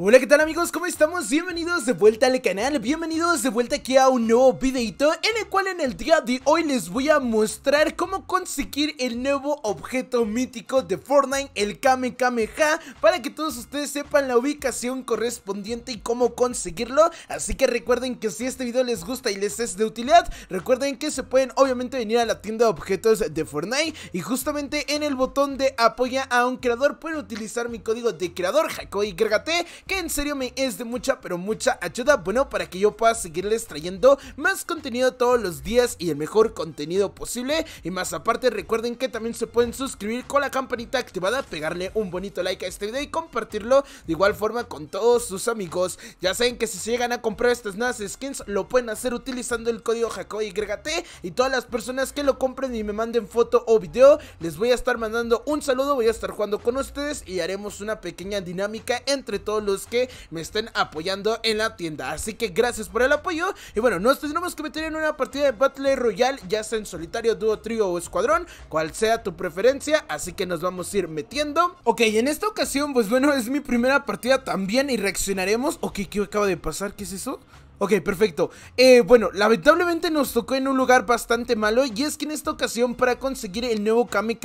Hola, ¿qué tal amigos? ¿Cómo estamos? Bienvenidos de vuelta al canal, bienvenidos de vuelta aquí a un nuevo videito en el cual en el día de hoy les voy a mostrar cómo conseguir el nuevo objeto mítico de Fortnite, el Kame Ha para que todos ustedes sepan la ubicación correspondiente y cómo conseguirlo, así que recuerden que si este video les gusta y les es de utilidad, recuerden que se pueden obviamente venir a la tienda de objetos de Fortnite y justamente en el botón de apoya a un creador pueden utilizar mi código de creador, HakoyGRT que en serio me es de mucha pero mucha ayuda, bueno, para que yo pueda seguirles trayendo más contenido todos los días y el mejor contenido posible. Y más aparte, recuerden que también se pueden suscribir con la campanita activada, pegarle un bonito like a este video y compartirlo de igual forma con todos sus amigos. Ya saben que si se llegan a comprar estas nuevas skins, lo pueden hacer utilizando el código YT y todas las personas que lo compren y me manden foto o video, les voy a estar mandando un saludo, voy a estar jugando con ustedes y haremos una pequeña dinámica entre todos los que me estén apoyando en la tienda. Así que gracias por el apoyo. Y bueno, nos tendremos que meter en una partida de Battle Royale, ya sea en solitario, dúo, trío o escuadrón, cual sea tu preferencia. Así que nos vamos a ir metiendo. Ok, en esta ocasión, pues bueno, es mi primera partida también y reaccionaremos. Ok, ¿qué acaba de pasar? ¿Qué es eso? Ok, perfecto. Eh, bueno, lamentablemente nos tocó en un lugar bastante malo y es que en esta ocasión para conseguir el nuevo Kame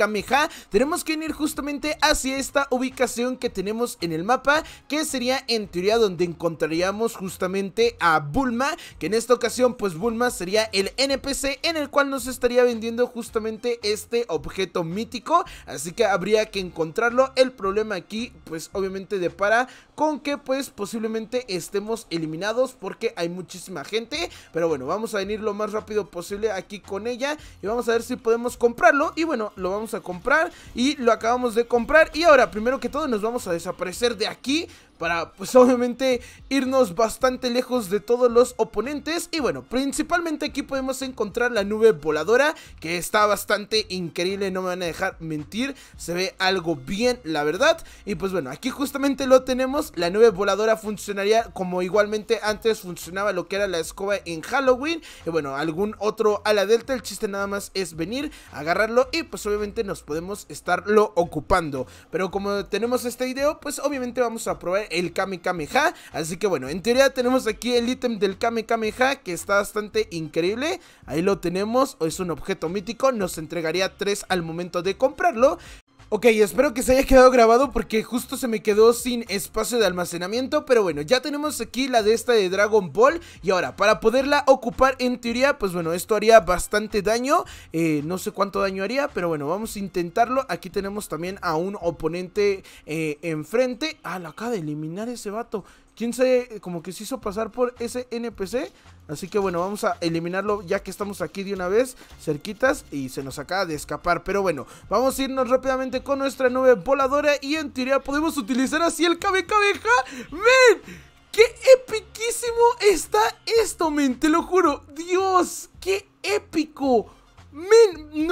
tenemos que ir justamente hacia esta ubicación que tenemos en el mapa que sería en teoría donde encontraríamos justamente a Bulma que en esta ocasión pues Bulma sería el NPC en el cual nos estaría vendiendo justamente este objeto mítico así que habría que encontrarlo. El problema aquí pues obviamente depara con que pues posiblemente estemos eliminados porque hay hay muchísima gente. Pero bueno, vamos a venir lo más rápido posible aquí con ella. Y vamos a ver si podemos comprarlo. Y bueno, lo vamos a comprar y lo acabamos de comprar. Y ahora, primero que todo, nos vamos a desaparecer de aquí para pues obviamente irnos bastante lejos de todos los oponentes y bueno, principalmente aquí podemos encontrar la nube voladora que está bastante increíble, no me van a dejar mentir, se ve algo bien la verdad y pues bueno, aquí justamente lo tenemos, la nube voladora funcionaría como igualmente antes funcionaba lo que era la escoba en Halloween y bueno, algún otro a la delta, el chiste nada más es venir, agarrarlo y pues obviamente nos podemos estarlo ocupando, pero como tenemos este video pues obviamente vamos a probar el Ha, Así que bueno, en teoría tenemos aquí el ítem del Ha que está bastante increíble. Ahí lo tenemos, es un objeto mítico, nos entregaría 3 al momento de comprarlo. Ok, espero que se haya quedado grabado porque justo se me quedó sin espacio de almacenamiento Pero bueno, ya tenemos aquí la de esta de Dragon Ball Y ahora, para poderla ocupar en teoría, pues bueno, esto haría bastante daño eh, No sé cuánto daño haría, pero bueno, vamos a intentarlo Aquí tenemos también a un oponente eh, enfrente Ah, lo acaba de eliminar ese vato ¿Quién se como que se hizo pasar por ese NPC? Así que bueno, vamos a eliminarlo ya que estamos aquí de una vez Cerquitas y se nos acaba de escapar Pero bueno, vamos a irnos rápidamente con nuestra nube voladora y en teoría podemos utilizar así el cabecabeja Men, ¡Ven! ¡Qué epiquísimo está esto, men! Te lo juro. ¡Dios! ¡Qué épico! Men,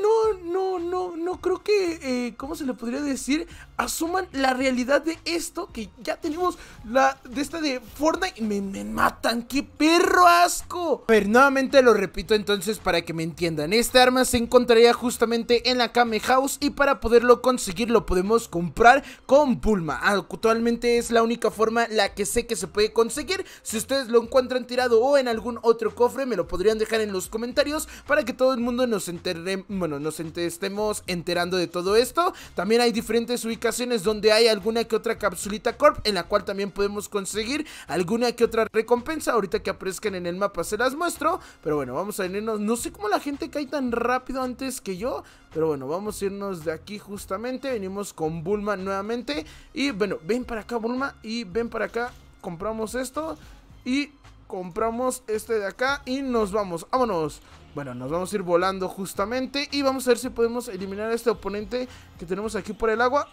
no, no, no, no creo que, eh, ¿cómo se le podría decir? Asuman la realidad de esto, que ya tenemos la de esta de Fortnite. Y me matan, qué perro asco. Pero nuevamente lo repito entonces para que me entiendan. Este arma se encontraría justamente en la Kame House y para poderlo conseguir lo podemos comprar con Pulma. Actualmente es la única forma la que sé que se puede conseguir. Si ustedes lo encuentran tirado o en algún otro cofre, me lo podrían dejar en los comentarios para que todo el mundo nos enteremos bueno, nos estemos enterando de todo esto. También hay diferentes ubicaciones donde hay alguna que otra capsulita Corp, en la cual también podemos conseguir alguna que otra recompensa. Ahorita que aparezcan en el mapa se las muestro, pero bueno, vamos a irnos. No sé cómo la gente cae tan rápido antes que yo, pero bueno, vamos a irnos de aquí justamente. Venimos con Bulma nuevamente. Y bueno, ven para acá, Bulma. Y ven para acá. Compramos esto. Y compramos este de acá y nos vamos, vámonos. Bueno, nos vamos a ir volando justamente y vamos a ver si podemos eliminar a este oponente que tenemos aquí por el agua.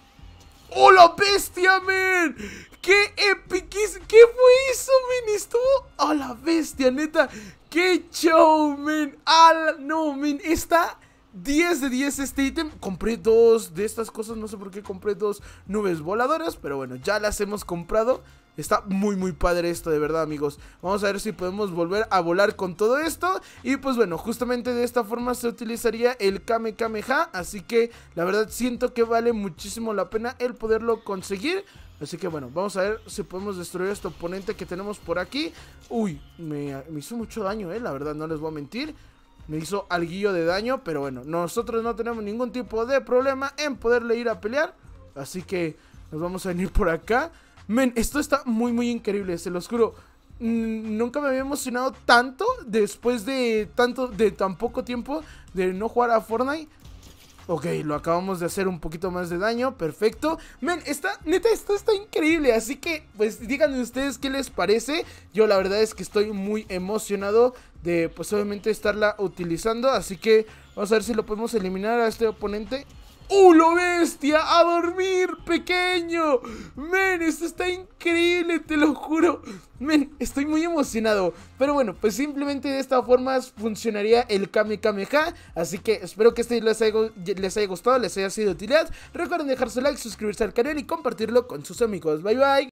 ¡Oh, la bestia, men! ¡Qué epiquis! ¿Qué fue eso, men? Estuvo... a la bestia, neta! ¡Qué show, men! ¡Ah, no, men! Está 10 de 10 este ítem. Compré dos de estas cosas. No sé por qué compré dos nubes voladoras. Pero bueno, ya las hemos comprado. Está muy muy padre esto, de verdad amigos Vamos a ver si podemos volver a volar con todo esto Y pues bueno, justamente de esta forma se utilizaría el Kame Kameha Así que la verdad siento que vale muchísimo la pena el poderlo conseguir Así que bueno, vamos a ver si podemos destruir a este oponente que tenemos por aquí Uy, me, me hizo mucho daño, eh, la verdad, no les voy a mentir me hizo alguillo de daño, pero bueno, nosotros no tenemos ningún tipo de problema en poderle ir a pelear. Así que nos vamos a venir por acá. Men, esto está muy, muy increíble, se los juro. Mm, nunca me había emocionado tanto después de tanto de tan poco tiempo de no jugar a Fortnite. Ok, lo acabamos de hacer un poquito más de daño, perfecto. Men, esta, neta, esto está increíble, así que pues díganme ustedes qué les parece. Yo la verdad es que estoy muy emocionado de pues obviamente estarla utilizando. Así que vamos a ver si lo podemos eliminar a este oponente. ¡Uh, lo bestia! ¡A dormir, pequeño! Men, esto está increíble, te lo juro. Men, estoy muy emocionado. Pero bueno, pues simplemente de esta forma funcionaría el Kame Así que espero que este les les haya gustado, les haya sido de utilidad. Recuerden dejar su like, suscribirse al canal y compartirlo con sus amigos. Bye, bye.